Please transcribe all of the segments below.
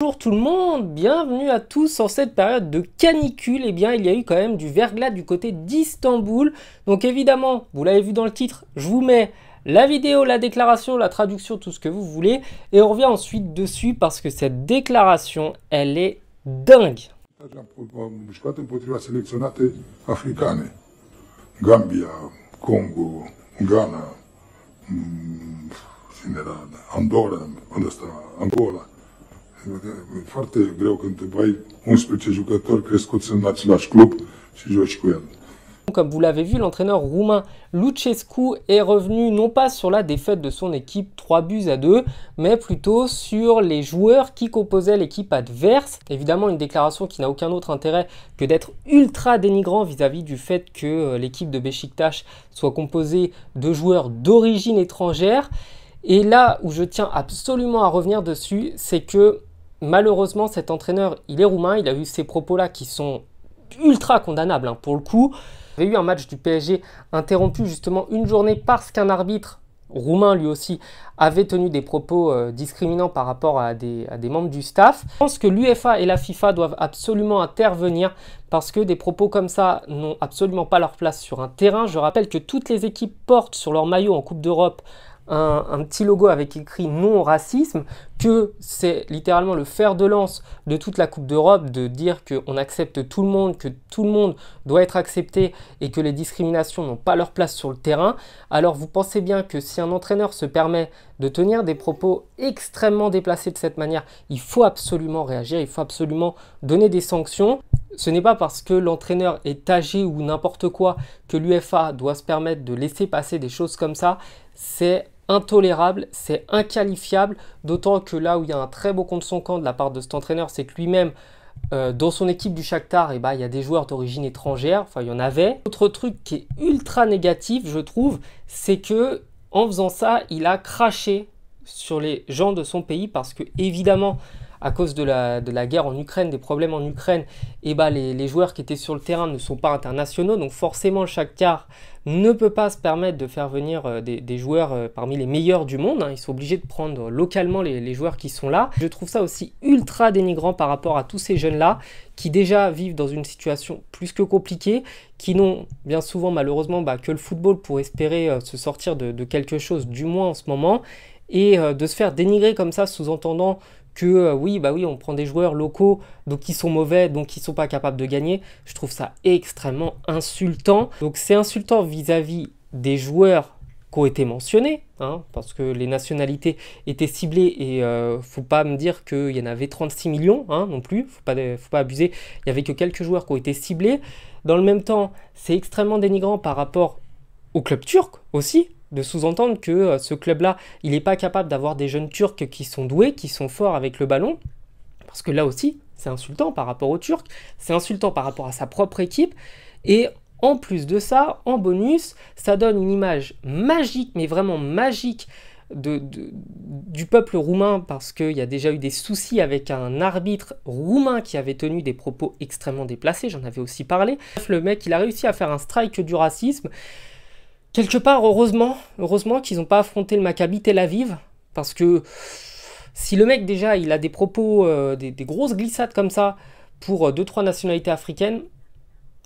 Bonjour tout le monde, bienvenue à tous en cette période de canicule. Eh bien, il y a eu quand même du verglas du côté d'Istanbul. Donc évidemment, vous l'avez vu dans le titre, je vous mets la vidéo, la déclaration, la traduction, tout ce que vous voulez. Et on revient ensuite dessus parce que cette déclaration, elle est dingue. Gambia, Congo, Ghana, hmm, Angola. 11 club Comme vous l'avez vu, l'entraîneur roumain Lucescu est revenu non pas sur la défaite de son équipe 3 buts à 2, mais plutôt sur les joueurs qui composaient l'équipe adverse. Évidemment, une déclaration qui n'a aucun autre intérêt que d'être ultra dénigrant vis-à-vis du fait que euh, l'équipe de Besiktas soit composée de joueurs d'origine étrangère. Et là où je tiens absolument à revenir dessus, c'est que malheureusement, cet entraîneur, il est roumain, il a eu ces propos-là qui sont ultra condamnables hein, pour le coup. Il y avait eu un match du PSG interrompu justement une journée parce qu'un arbitre roumain lui aussi avait tenu des propos euh, discriminants par rapport à des, membres du staff. Je pense que l'UFA et la FIFA doivent absolument intervenir parce que des propos comme ça n'ont absolument pas leur place sur un terrain. Je rappelle que toutes les équipes portent sur leur maillot en Coupe d'Europe un, petit logo avec écrit non au racisme, que c'est littéralement le fer de lance de toute la Coupe d'Europe de dire qu'on accepte tout le monde, que tout le monde doit être accepté et que les discriminations n'ont pas leur place sur le terrain, alors vous pensez bien que si un entraîneur se permet de tenir des propos extrêmement déplacés de cette manière, il faut absolument réagir, il faut absolument donner des sanctions ce n'est pas parce que l'entraîneur est âgé ou n'importe quoi que l'UFA doit se permettre de laisser passer des choses comme ça. C'est intolérable, c'est inqualifiable, d'autant que là où il y a un très beau compte son camp de la part de cet entraîneur, c'est que lui-même, euh, dans son équipe du Shakhtar, et eh ben, il y a des joueurs d'origine étrangère, enfin il y en avait. Autre truc qui est ultra négatif, je trouve, c'est que en faisant ça, il a craché sur les gens de son pays parce que évidemment, à cause de la, de la guerre en Ukraine, des problèmes en Ukraine, et eh ben, les, joueurs qui étaient sur le terrain ne sont pas internationaux, donc forcément chaque quart ne peut pas se permettre de faire venir euh, des, joueurs euh, parmi les meilleurs du monde, hein. ils sont obligés de prendre localement les, joueurs qui sont là. Je trouve ça aussi ultra dénigrant par rapport à tous ces jeunes-là qui déjà vivent dans une situation plus que compliquée, qui n'ont bien souvent malheureusement bah, que le football pour espérer euh, se sortir de, quelque chose, du moins en ce moment, et de se faire dénigrer comme ça, sous-entendant que euh, oui, bah oui, on prend des joueurs locaux, donc qui sont mauvais, donc qui sont pas capables de gagner. Je trouve ça extrêmement insultant. Donc c'est insultant vis-à-vis des joueurs qui ont été mentionnés, hein, parce que les nationalités étaient ciblées et euh, faut pas me dire qu'il y en avait 36 millions hein, non plus, faut pas, faut pas abuser, il y avait que quelques joueurs qui ont été ciblés. Dans le même temps, c'est extrêmement dénigrant par rapport au club turc aussi, de sous-entendre que euh, ce club-là, il n'est pas capable d'avoir des jeunes Turcs qui sont doués, qui sont forts avec le ballon, parce que là aussi, c'est insultant par rapport aux Turcs, c'est insultant par rapport à sa propre équipe, et en plus de ça, en bonus, ça donne une image magique, mais vraiment magique, de, du peuple roumain parce qu'il y a déjà eu des soucis avec un arbitre roumain qui avait tenu des propos extrêmement déplacés, j'en avais aussi parlé. Le mec, il a réussi à faire un strike du racisme. Quelque part, heureusement, heureusement qu'ils n'ont pas affronté le Maccabi Tel Aviv, parce que si le mec déjà il a des propos, euh, des, grosses glissades comme ça pour euh, deux, trois nationalités africaines,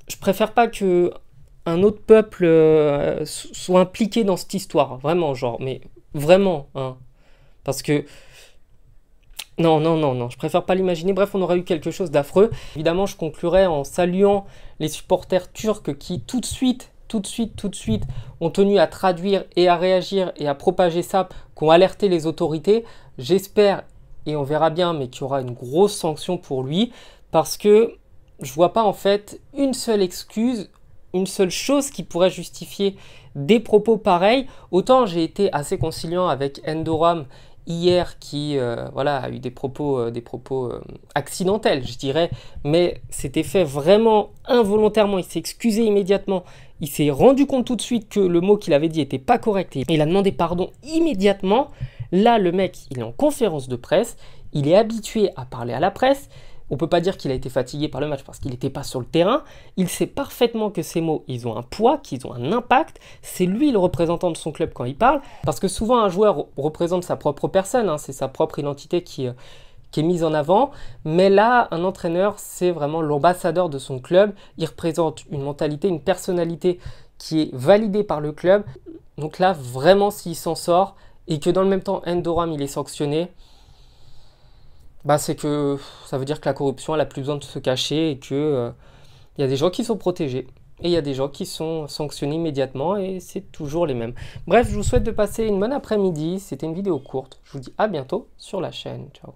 je préfère pas que un autre peuple euh, soit impliqué dans cette histoire, vraiment, genre, mais vraiment, hein, parce que non, non, non, non, je préfère pas l'imaginer. Bref, on aurait eu quelque chose d'affreux. Évidemment, je conclurai en saluant les supporters turcs qui tout de suite tout de suite, tout de suite, ont tenu à traduire et à réagir et à propager ça, qu'ont alerté les autorités. J'espère, et on verra bien, mais qu'il y aura une grosse sanction pour lui, parce que je vois pas en fait une seule excuse, une seule chose qui pourrait justifier des propos pareils. Autant j'ai été assez conciliant avec Endoram hier qui euh, voilà, a eu des propos, euh, des propos euh, accidentels, je dirais, mais c'était fait vraiment involontairement. Il s'est excusé immédiatement. Il s'est rendu compte tout de suite que le mot qu'il avait dit n'était pas correct et il a demandé pardon immédiatement. Là, le mec, il est en conférence de presse, il est habitué à parler à la presse, on peut pas dire qu'il a été fatigué par le match parce qu'il n'était pas sur le terrain. Il sait parfaitement que ces mots, ils ont un poids, qu'ils ont un impact. C'est lui le représentant de son club quand il parle. Parce que souvent, un joueur représente sa propre personne, hein. c'est sa propre identité qui, euh, qui est mise en avant. Mais là, un entraîneur, c'est vraiment l'ambassadeur de son club. Il représente une mentalité, une personnalité qui est validée par le club. Donc là, vraiment, s'il s'en sort et que dans le même temps, Endoram, il est sanctionné, bah, c'est que ça veut dire que la corruption, elle a plus besoin de se cacher et que il euh, y a des gens qui sont protégés et il y a des gens qui sont sanctionnés immédiatement et c'est toujours les mêmes. Bref, je vous souhaite de passer une bonne après-midi. C'était une vidéo courte. Je vous dis à bientôt sur la chaîne. Ciao.